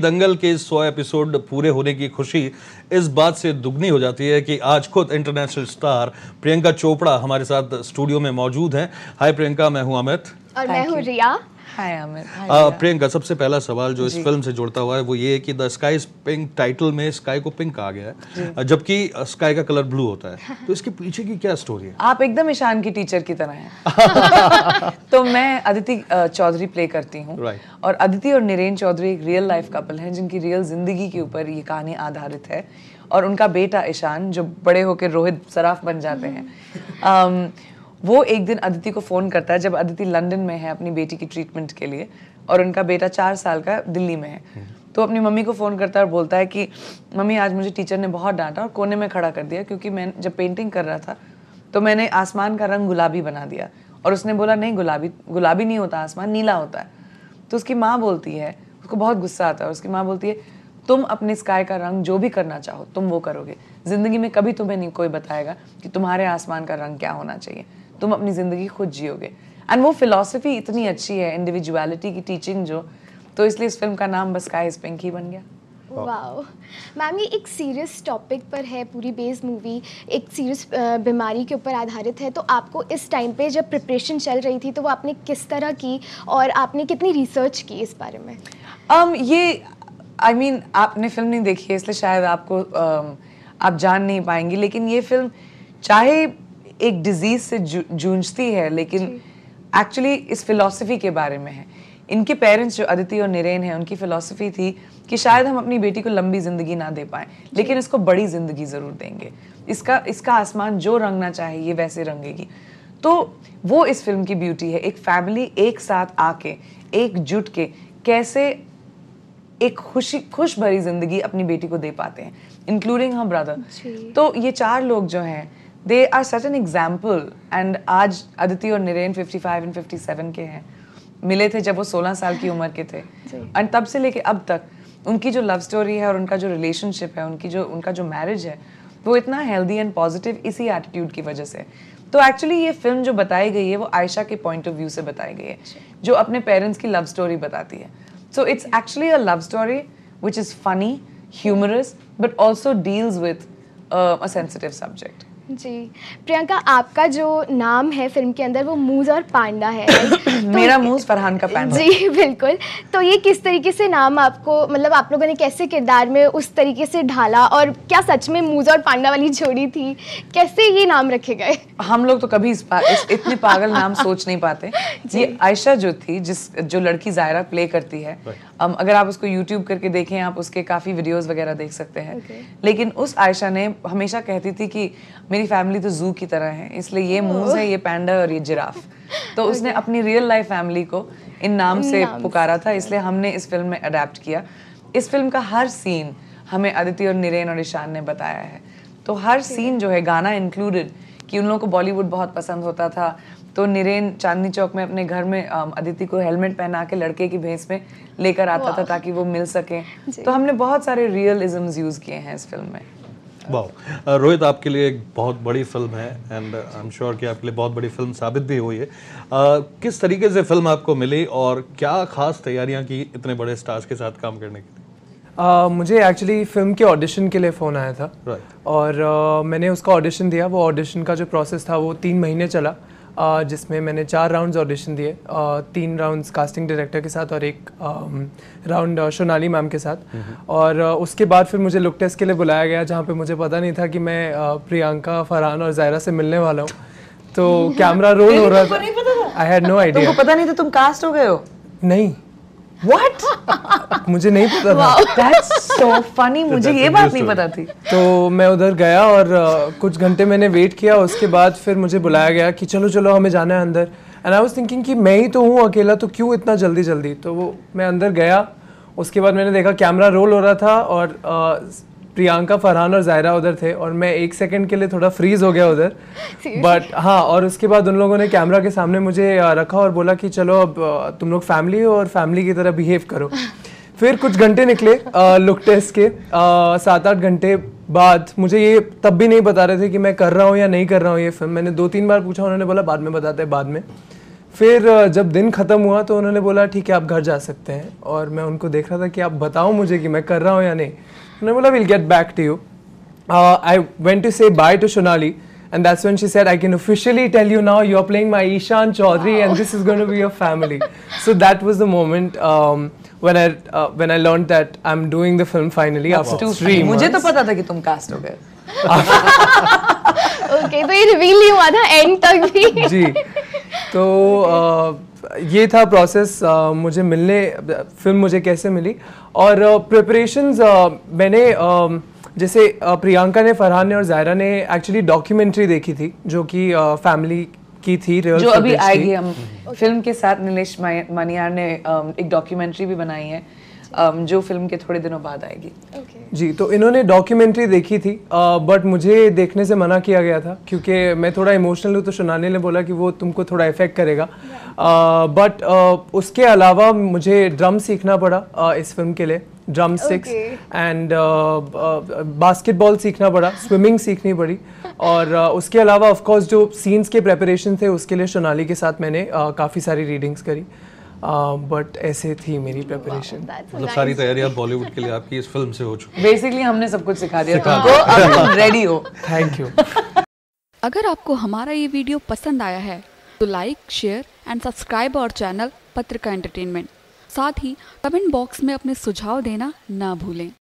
दंगल के सौ एपिसोड पूरे होने की खुशी इस बात से दुगनी हो जाती है कि आज खुद इंटरनेशनल स्टार प्रियंका चोपड़ा हमारे साथ स्टूडियो में मौजूद हैं हाय प्रियंका मैं हूं अमित और मैं हूं रिया प्रियंका सबसे पहला सवाल जो इस फिल्म से जुड़ता हुआ है वो ये है कि द स्काई पिंक टाइटल में स्काई को पिंक कहा गया है जबकि स्काई का कलर ब्लू होता है तो इसके पीछे की क्या स्टोरी है आप एकदम ईशान की टीचर की तरह हैं तो मैं अदिति चौधरी प्ले करती हूँ और अदिति और निरेन चौधरी एक रियल लाइफ कपल है जिनकी रियल जिंदगी के ऊपर ये कहानी आधारित है और उनका बेटा ईशान जो बड़े होकर रोहित सराफ बन जाते हैं वो एक दिन अदिति को फ़ोन करता है जब अदिति लंदन में है अपनी बेटी की ट्रीटमेंट के लिए और उनका बेटा चार साल का दिल्ली में है हम्म। तो अपनी मम्मी को फ़ोन करता है और बोलता है कि मम्मी आज मुझे टीचर ने बहुत डांटा और कोने में खड़ा कर दिया क्योंकि मैं जब पेंटिंग कर रहा था तो मैंने आसमान का रंग गुलाबी बना दिया और उसने बोला नहीं गुलाबी गुलाबी नहीं होता आसमान नीला होता है तो उसकी माँ बोलती है उसको बहुत गुस्सा आता है उसकी माँ बोलती है तुम अपने स्काई का रंग जो भी करना चाहो तुम वो करोगे ज़िंदगी में कभी तुम्हें नहीं कोई बताएगा कि तुम्हारे आसमान का रंग क्या होना चाहिए तुम अपनी ज़िंदगी खुद जियोगे एंड वो फिलोसफी इतनी अच्छी है इंडिविजुअलिटी की टीचिंग जो तो इसलिए इस फिल्म का नाम बस का इस ही बन गया वाओ मैम ये एक सीरियस टॉपिक पर है पूरी बेस मूवी एक सीरियस बीमारी के ऊपर आधारित है तो आपको इस टाइम पे जब प्रिपरेशन चल रही थी तो वो आपने किस तरह की और आपने कितनी रिसर्च की इस बारे में um, ये आई I मीन mean, आपने फिल्म नहीं देखी है इसलिए शायद आपको um, आप जान नहीं पाएंगी लेकिन ये फिल्म चाहे एक डिजीज से जूझती है लेकिन एक्चुअली इस फिलॉसफी के बारे में है इनके पेरेंट्स जो अदिति और निरेन है उनकी फिलॉसफी थी कि शायद हम अपनी बेटी को लंबी ज़िंदगी ना दे पाए लेकिन इसको बड़ी ज़िंदगी ज़रूर देंगे इसका इसका आसमान जो रंगना चाहे ये वैसे रंगेगी तो वो इस फिल्म की ब्यूटी है एक फैमिली एक साथ आके एकजुट के कैसे एक खुशी खुश भरी ज़िंदगी अपनी बेटी को दे पाते हैं इंक्लूडिंग हर ब्रदर तो ये चार लोग जो हैं they are such an example and आज अदिति और निरेन 55 एंड 57 के हैं मिले थे जब वो 16 साल की उम्र के थे एंड तब से लेके अब तक उनकी जो लव स्टोरी है और उनका जो रिलेशनशिप है उनकी जो उनका जो मैरिज है वो इतना हेल्दी एंड पॉजिटिव इसी एटीट्यूड की वजह से तो एक्चुअली ये फिल्म जो बताई गई है वो आयशा के पॉइंट ऑफ व्यू से बताई गई है अच्छा। जो अपने पेरेंट्स की लव स्टोरी बताती है so it's actually a love story which is funny humorous but also deals with a sensitive subject जी प्रियंका आपका जो नाम है फिल्म के अंदर वो मूज और पांडा है तो मेरा मूज फरहान का पांडा जी बिल्कुल तो ये किस तरीके से नाम आपको मतलब आप लोगों ने कैसे किरदार में उस तरीके से ढाला और क्या सच में मूज और पांडा वाली जोड़ी थी कैसे ये नाम रखे गए हम लोग तो कभी इस, पा, इस इतने पागल नाम सोच नहीं पाते ये आयशा जो थी जिस जो लड़की जायरा प्ले करती है um, अगर आप उसको यूट्यूब करके देखें आप उसके काफ़ी वीडियोज़ वगैरह देख सकते हैं लेकिन उस आयशा ने हमेशा कहती थी कि मेरी फैमिली तो जू की तरह है इसलिए ये मूज है ये पैंडा और ये जिराफ तो उसने अपनी रियल लाइफ फैमिली को इन नाम से पुकारा था इसलिए हमने इस फिल्म में अडेप्ट किया इस फिल्म का हर सीन हमें अदिति और निरेन और ईशान ने बताया है तो हर सीन जो है गाना इंक्लूडेड कि उन लोगों को बॉलीवुड बहुत पसंद होता था तो निरेन चांदनी चौक में अपने घर में अदिति को हेलमेट पहना के लड़के की भेंस में लेकर आता था ताकि वो मिल सके तो हमने बहुत सारे रियलिज्म यूज किए हैं इस फिल्म में वाह रोहित uh, आपके लिए एक बहुत बड़ी फिल्म है एंड आई एम श्योर कि आपके लिए बहुत बड़ी फिल्म साबित भी हुई है uh, किस तरीके से फिल्म आपको मिली और क्या खास तैयारियां की इतने बड़े स्टार्स के साथ काम करने के लिए uh, मुझे एक्चुअली फिल्म के ऑडिशन के लिए फ़ोन आया था right. और मैंने उसका ऑडिशन दिया वो ऑडिशन का जो प्रोसेस था वो तीन महीने चला जिसमें मैंने चार राउंड्स ऑडिशन दिए तीन राउंड्स कास्टिंग डायरेक्टर के साथ और एक राउंड सोनाली मैम के साथ हम्म, हम्म। और उसके बाद फिर मुझे लुक टेस्ट के लिए बुलाया गया जहाँ पे मुझे पता नहीं था कि मैं प्रियंका फरहान और जायरा से मिलने वाला हूँ तो कैमरा रोल हो रहा तो था आई हैड नो आइडिया पता नहीं था तुम कास्ट हो गए हो नहीं व्हाट मुझे नहीं पता था दैट्स सो फनी मुझे ये बात नहीं पता थी तो मैं उधर गया और uh, कुछ घंटे मैंने वेट किया उसके बाद फिर मुझे बुलाया गया कि चलो चलो हमें जाना है अंदर एंड आई वाज थिंकिंग कि मैं ही तो हूँ अकेला तो क्यों इतना जल्दी जल्दी तो वो मैं अंदर गया उसके बाद मैंने देखा कैमरा रोल हो रहा था और uh, प्रियंका फरहान और जायरा उधर थे और मैं एक सेकंड के लिए थोड़ा फ्रीज हो गया उधर बट हाँ और उसके बाद उन लोगों ने कैमरा के सामने मुझे रखा और बोला कि चलो अब तुम लोग फैमिली हो और फैमिली की तरह बिहेव करो फिर कुछ घंटे निकले लुक टेस्ट के सात आठ घंटे बाद मुझे ये तब भी नहीं बता रहे थे कि मैं कर रहा हूँ या नहीं कर रहा हूँ ये फिल्म मैंने दो तीन बार पूछा उन्होंने बोला बाद में बताते हैं बाद में फिर जब दिन ख़त्म हुआ तो उन्होंने बोला ठीक है आप घर जा सकते हैं और मैं उनको देख रहा था कि आप बताओ मुझे कि मैं कर रहा हूँ या नहीं Nirmala, we'll get back to you. Uh, I went to say bye to Shonali, and that's when she said, I can officially tell you now you're playing my Ishan Chaudhary, wow. and this is going to be your family. so that was the moment. Um, when I uh, when I learned that I'm doing the film finally Oh, after three months. मुझे तो पता था कि तुम cast हो गए. okay, तो ये reveal हुआ था end तक भी. जी, तो uh, ये था प्रोसेस uh, मुझे मिलने फिल्म मुझे कैसे मिली और प्रिपरेशंस uh, uh, मैंने um, जैसे uh, प्रियंका ने फरहान ने और जायरा ने एक्चुअली डॉक्यूमेंट्री देखी थी जो कि फैमिली uh, की थी जो अभी आएगी हम फिल्म हम्म। के साथ नीलेश मानियार ने um, एक डॉक्यूमेंट्री भी बनाई है Um, जो फिल्म के थोड़े दिनों बाद आएगी जी तो इन्होंने डॉक्यूमेंट्री देखी थी बट uh, मुझे देखने से मना किया गया था क्योंकि मैं थोड़ा इमोशनल हूँ तो सुनाने ने बोला कि वो तुमको थोड़ा इफेक्ट करेगा बट uh, uh, उसके अलावा मुझे ड्रम सीखना पड़ा इस फिल्म के लिए ड्रम सिक्स एंड बास्केटबॉल सीखना पड़ा स्विमिंग सीखनी पड़ी और uh, उसके अलावा ऑफ कोर्स जो सीन्स के प्रेपरेशन थे उसके लिए सोनाली के साथ मैंने uh, काफ़ी सारी रीडिंग्स करी बट uh, ऐसे थी मेरी प्रिपरेशन मतलब सारी तैयारियां बॉलीवुड के लिए आपकी इस फिल्म से हो चुकी बेसिकली हमने सब कुछ सिखा दिया तुमको अब तुम रेडी हो थैंक यू अगर आपको हमारा ये वीडियो पसंद आया है तो like share and subscribe our channel Patrika entertainment साथ ही कमेंट बॉक्स में अपने सुझाव देना ना भूलें